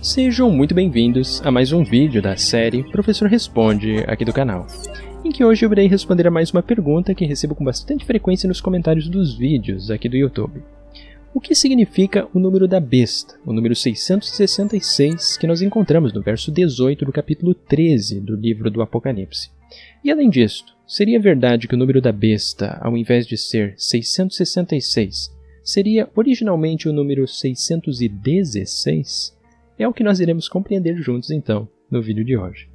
Sejam muito bem-vindos a mais um vídeo da série Professor Responde aqui do canal, em que hoje eu irei responder a mais uma pergunta que recebo com bastante frequência nos comentários dos vídeos aqui do YouTube. O que significa o número da besta, o número 666 que nós encontramos no verso 18 do capítulo 13 do livro do Apocalipse? E além disto, seria verdade que o número da besta, ao invés de ser 666, seria originalmente o número 616? É o que nós iremos compreender juntos então no vídeo de hoje.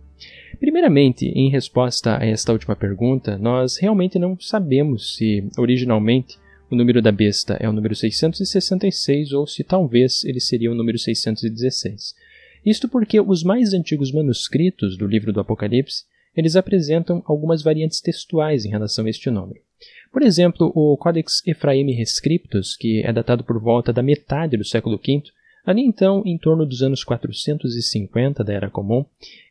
Primeiramente, em resposta a esta última pergunta, nós realmente não sabemos se originalmente o número da besta é o número 666 ou se talvez ele seria o número 616. Isto porque os mais antigos manuscritos do livro do Apocalipse, eles apresentam algumas variantes textuais em relação a este número. Por exemplo, o Codex Ephraemi Rescriptus, que é datado por volta da metade do século V, Ali então, em torno dos anos 450 da Era Comum,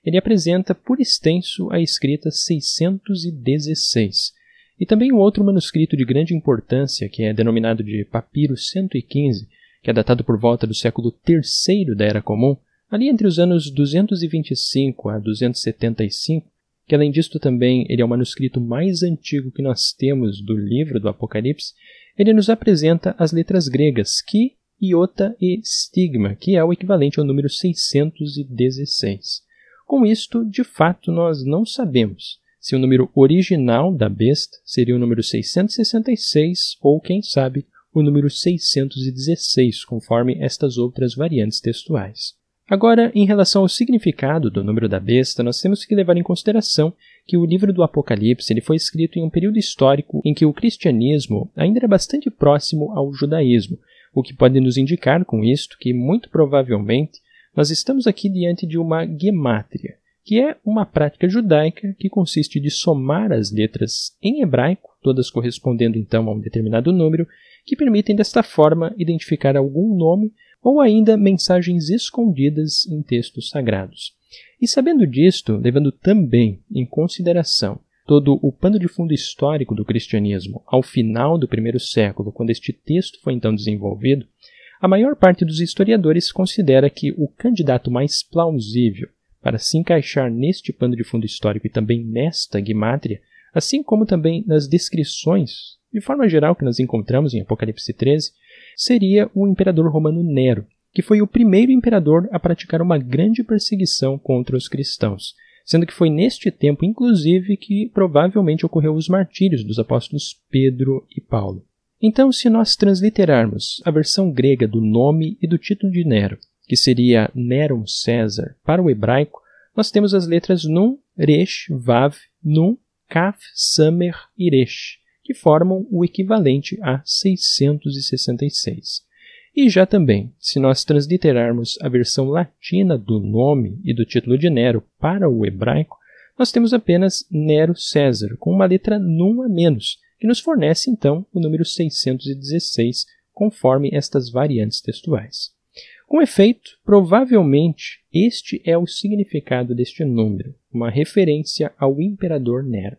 ele apresenta por extenso a escrita 616, e também um outro manuscrito de grande importância, que é denominado de Papiro 115, que é datado por volta do século III da Era Comum, ali entre os anos 225 a 275, que além disto também ele é o manuscrito mais antigo que nós temos do livro do Apocalipse, ele nos apresenta as letras gregas, que Iota e Stigma, que é o equivalente ao número 616. Com isto, de fato, nós não sabemos se o número original da besta seria o número 666 ou, quem sabe, o número 616, conforme estas outras variantes textuais. Agora, em relação ao significado do número da besta, nós temos que levar em consideração que o livro do Apocalipse ele foi escrito em um período histórico em que o cristianismo ainda era bastante próximo ao judaísmo, o que pode nos indicar com isto que, muito provavelmente, nós estamos aqui diante de uma gemátria, que é uma prática judaica que consiste de somar as letras em hebraico, todas correspondendo então a um determinado número, que permitem desta forma identificar algum nome ou ainda mensagens escondidas em textos sagrados. E sabendo disto, levando também em consideração todo o pano de fundo histórico do cristianismo ao final do primeiro século, quando este texto foi então desenvolvido, a maior parte dos historiadores considera que o candidato mais plausível para se encaixar neste pano de fundo histórico e também nesta guimátria, assim como também nas descrições, de forma geral, que nós encontramos em Apocalipse 13, seria o imperador romano Nero, que foi o primeiro imperador a praticar uma grande perseguição contra os cristãos sendo que foi neste tempo, inclusive, que provavelmente ocorreu os martírios dos apóstolos Pedro e Paulo. Então, se nós transliterarmos a versão grega do nome e do título de Nero, que seria Neron César, para o hebraico, nós temos as letras Nun, Resh, Vav, Nun, Kaf, Samer e Resh, que formam o equivalente a 666. E já também, se nós transliterarmos a versão latina do nome e do título de Nero para o hebraico, nós temos apenas Nero César, com uma letra num a menos, que nos fornece então o número 616, conforme estas variantes textuais. Com efeito, provavelmente este é o significado deste número, uma referência ao imperador Nero.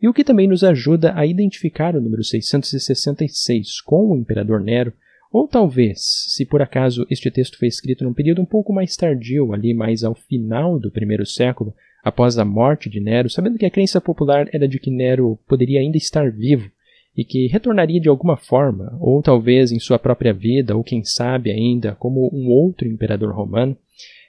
E o que também nos ajuda a identificar o número 666 com o imperador Nero ou talvez, se por acaso este texto foi escrito num período um pouco mais tardio, ali mais ao final do primeiro século, após a morte de Nero, sabendo que a crença popular era de que Nero poderia ainda estar vivo e que retornaria de alguma forma, ou talvez em sua própria vida, ou quem sabe ainda como um outro imperador romano,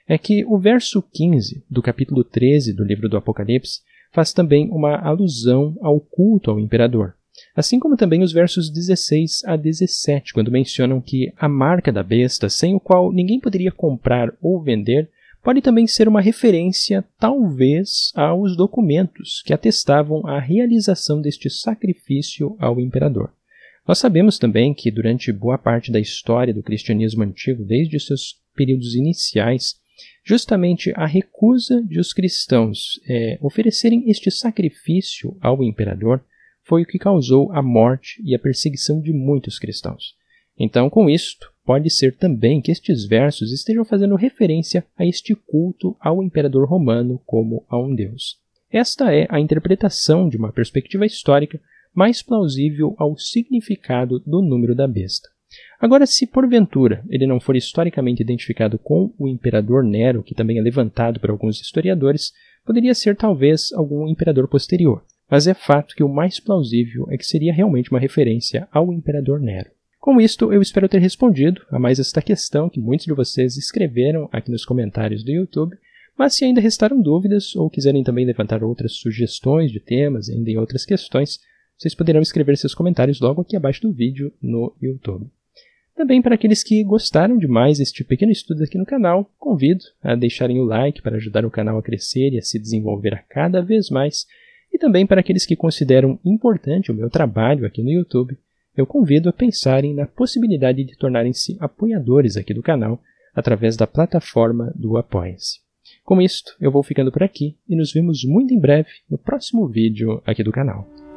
é que o verso 15 do capítulo 13 do livro do Apocalipse faz também uma alusão ao culto ao imperador assim como também os versos 16 a 17, quando mencionam que a marca da besta, sem o qual ninguém poderia comprar ou vender, pode também ser uma referência, talvez, aos documentos que atestavam a realização deste sacrifício ao imperador. Nós sabemos também que, durante boa parte da história do cristianismo antigo, desde seus períodos iniciais, justamente a recusa de os cristãos é, oferecerem este sacrifício ao imperador foi o que causou a morte e a perseguição de muitos cristãos. Então, com isto, pode ser também que estes versos estejam fazendo referência a este culto ao imperador romano como a um deus. Esta é a interpretação de uma perspectiva histórica mais plausível ao significado do número da besta. Agora, se porventura ele não for historicamente identificado com o imperador Nero, que também é levantado por alguns historiadores, poderia ser talvez algum imperador posterior mas é fato que o mais plausível é que seria realmente uma referência ao imperador Nero. Com isto, eu espero ter respondido a mais esta questão que muitos de vocês escreveram aqui nos comentários do YouTube, mas se ainda restaram dúvidas ou quiserem também levantar outras sugestões de temas, ainda em outras questões, vocês poderão escrever seus comentários logo aqui abaixo do vídeo no YouTube. Também para aqueles que gostaram de mais este pequeno estudo aqui no canal, convido a deixarem o like para ajudar o canal a crescer e a se desenvolver a cada vez mais e também para aqueles que consideram importante o meu trabalho aqui no YouTube, eu convido a pensarem na possibilidade de tornarem-se apoiadores aqui do canal através da plataforma do Apoia-se. Com isto, eu vou ficando por aqui e nos vemos muito em breve no próximo vídeo aqui do canal.